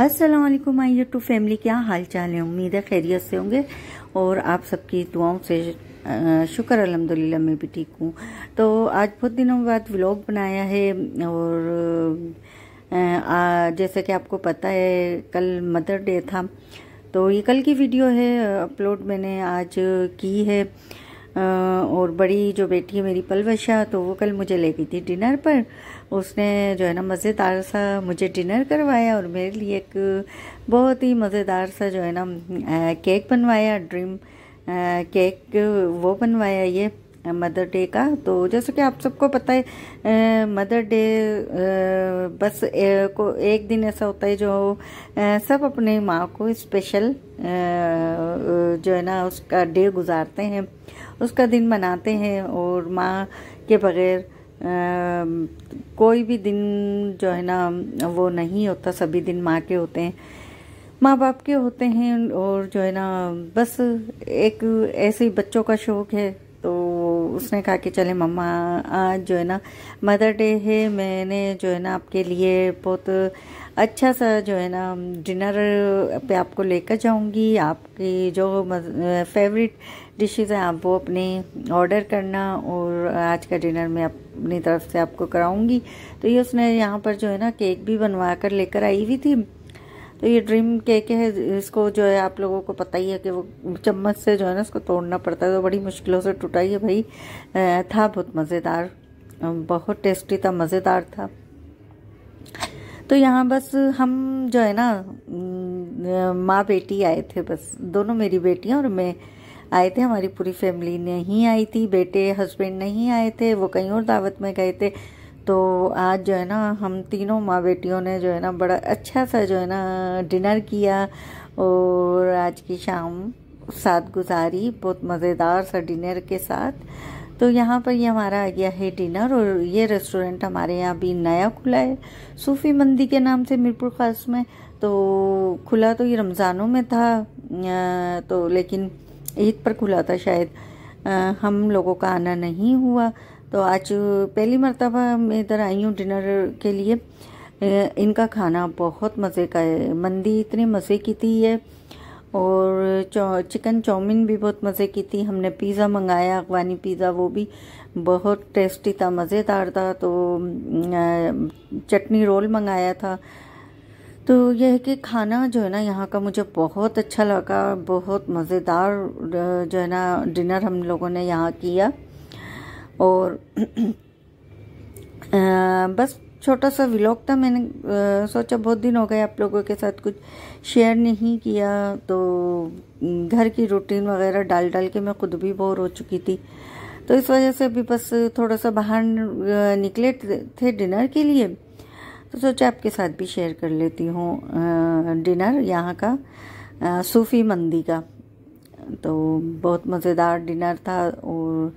अस्सलाम वालेकुम my YouTube family क्या हाल चाल है उम्मीद है खैरियत से होंगे और आप सबकी दुआओं से शुक्र अलहमदिल्ला मैं भी ठीक हूँ तो आज बहुत दिनों बाद व्लॉग बनाया है और जैसे कि आपको पता है कल मदर डे था तो ये कल की वीडियो है अपलोड मैंने आज की है और बड़ी जो बेटी है मेरी पलवशा तो वो कल मुझे ले गई थी डिनर पर उसने जो है ना मज़ेदार सा मुझे डिनर करवाया और मेरे लिए एक बहुत ही मज़ेदार सा जो है ना केक बनवाया ड्रीम केक वो बनवाया ये मदर डे का तो जैसे कि आप सबको पता है मदर डे बस ए, को एक दिन ऐसा होता है जो ए, सब अपने माँ को स्पेशल जो है ना उसका डे गुजारते हैं उसका दिन मनाते हैं और माँ के बगैर कोई भी दिन जो है ना वो नहीं होता सभी दिन माँ के होते हैं माँ बाप के होते हैं और जो है ना बस एक ऐसे ही बच्चों का शौक़ है उसने कहा कि चले मम्मा आज जो है ना मदर डे है मैंने जो है ना आपके लिए बहुत अच्छा सा जो है ना डिनर पे आपको लेकर जाऊंगी आपकी जो फेवरेट डिशेस हैं आप वो अपने ऑर्डर करना और आज का डिनर मैं अपनी तरफ से आपको कराऊंगी तो ये उसने यहाँ पर जो है ना केक भी बनवा कर लेकर आई हुई थी तो ये ड्रीम केक है इसको जो है आप लोगों को पता ही है कि वो चम्मच से जो है ना इसको तोड़ना पड़ता है तो बड़ी मुश्किलों से टूटा ये भाई था बहुत मज़ेदार बहुत टेस्टी था मज़ेदार था तो यहाँ बस हम जो है ना माँ बेटी आए थे बस दोनों मेरी बेटियाँ और मैं आए थे हमारी पूरी फैमिली नहीं आई थी बेटे हस्बैंड नहीं आए थे वो कहीं और दावत में गए थे तो आज जो है ना हम तीनों माँ बेटियों ने जो है ना बड़ा अच्छा सा जो है ना डिनर किया और आज की शाम साथ गुजारी बहुत मज़ेदार सा डिनर के साथ तो यहाँ पर ये हमारा आ गया है डिनर और ये रेस्टोरेंट हमारे यहाँ अभी नया खुला है सूफ़ी मंदी के नाम से मीरपुर ख़ास में तो खुला तो ये रमज़ानों में था तो लेकिन ईद पर खुला था शायद हम लोगों का आना नहीं हुआ तो आज पहली मरतबा मैं इधर आई हूँ डिनर के लिए इनका खाना बहुत मज़े का है मंदी इतने मज़े की थी है और चौ, चिकन चाउमीन भी बहुत मज़े की थी हमने पिज़्ज़ा मंगाया अफगानी पिज़्ज़ा वो भी बहुत टेस्टी था मज़ेदार था तो चटनी रोल मंगाया था तो यह है कि खाना जो है ना यहाँ का मुझे बहुत अच्छा लगा बहुत मज़ेदार जो है ना डिनर हम लोगों ने यहाँ किया और बस छोटा सा व्लॉग था मैंने आ, सोचा बहुत दिन हो गए आप लोगों के साथ कुछ शेयर नहीं किया तो घर की रूटीन वगैरह डाल डाल के मैं खुद भी बोर हो चुकी थी तो इस वजह से अभी बस थोड़ा सा बाहर निकले थे डिनर के लिए तो सोचा आपके साथ भी शेयर कर लेती हूँ डिनर यहाँ का आ, सूफी मंदी का तो बहुत मज़ेदार डिनर था और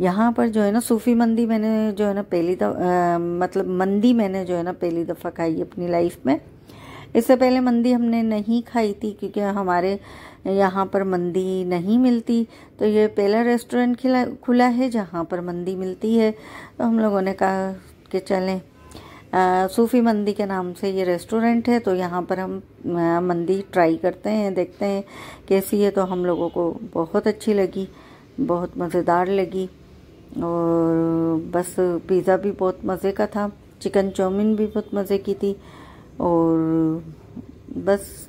यहाँ पर जो है ना सूफ़ी मंदी मैंने जो है ना पहली दफ़ा मतलब मंदी मैंने जो है ना पहली दफ़ा खाई अपनी लाइफ में इससे पहले मंदी हमने नहीं खाई थी क्योंकि हमारे यहाँ पर मंदी नहीं मिलती तो ये पहला रेस्टोरेंट खिला खुला है जहाँ पर मंदी मिलती है तो हम लोगों ने कहा कि चलें सूफ़ी मंदी के नाम से ये रेस्टोरेंट है तो यहाँ पर हम आ, मंदी ट्राई करते हैं देखते हैं कैसी है तो हम लोगों को बहुत अच्छी लगी बहुत मज़ेदार लगी और बस पिज़्ज़ा भी बहुत मज़े का था चिकन चाउमीन भी बहुत मज़े की थी और बस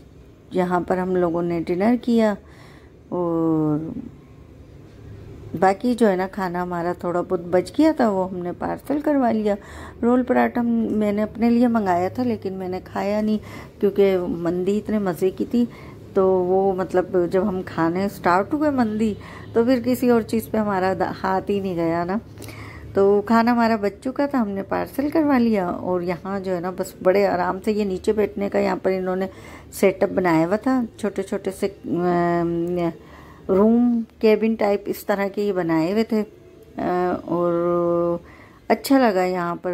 यहाँ पर हम लोगों ने डिनर किया और बाकी जो है ना खाना हमारा थोड़ा बहुत बच गया था वो हमने पार्सल करवा लिया रोल पराठा मैंने अपने लिए मंगाया था लेकिन मैंने खाया नहीं क्योंकि मंदी इतने मज़े की थी तो वो मतलब जब हम खाने स्टार्ट हुए मंदी तो फिर किसी और चीज़ पे हमारा हाथ ही नहीं गया ना तो खाना हमारा बच चुका था हमने पार्सल करवा लिया और यहाँ जो है ना बस बड़े आराम से ये नीचे बैठने का यहाँ पर इन्होंने सेटअप बनाया हुआ था छोटे छोटे से रूम केबिन टाइप इस तरह के ये बनाए हुए थे और अच्छा लगा यहाँ पर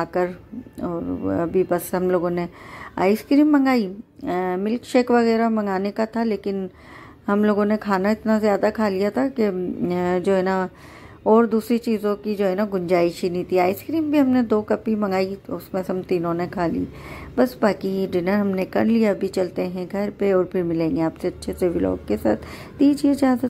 आकर और अभी बस हम लोगों ने आइसक्रीम मंगाई मिल्क शेक वगैरह मंगाने का था लेकिन हम लोगों ने खाना इतना ज़्यादा खा लिया था कि जो है ना और दूसरी चीज़ों की जो है ना गुंजाइश ही नहीं थी आइसक्रीम भी हमने दो कप ही मंगाई तो उसमें से हम तीनों ने खा ली बस बाकी डिनर हमने कर लिया अभी चलते हैं घर पे और फिर मिलेंगे आपसे अच्छे से व्लॉग के साथ दीजिए इजाज़त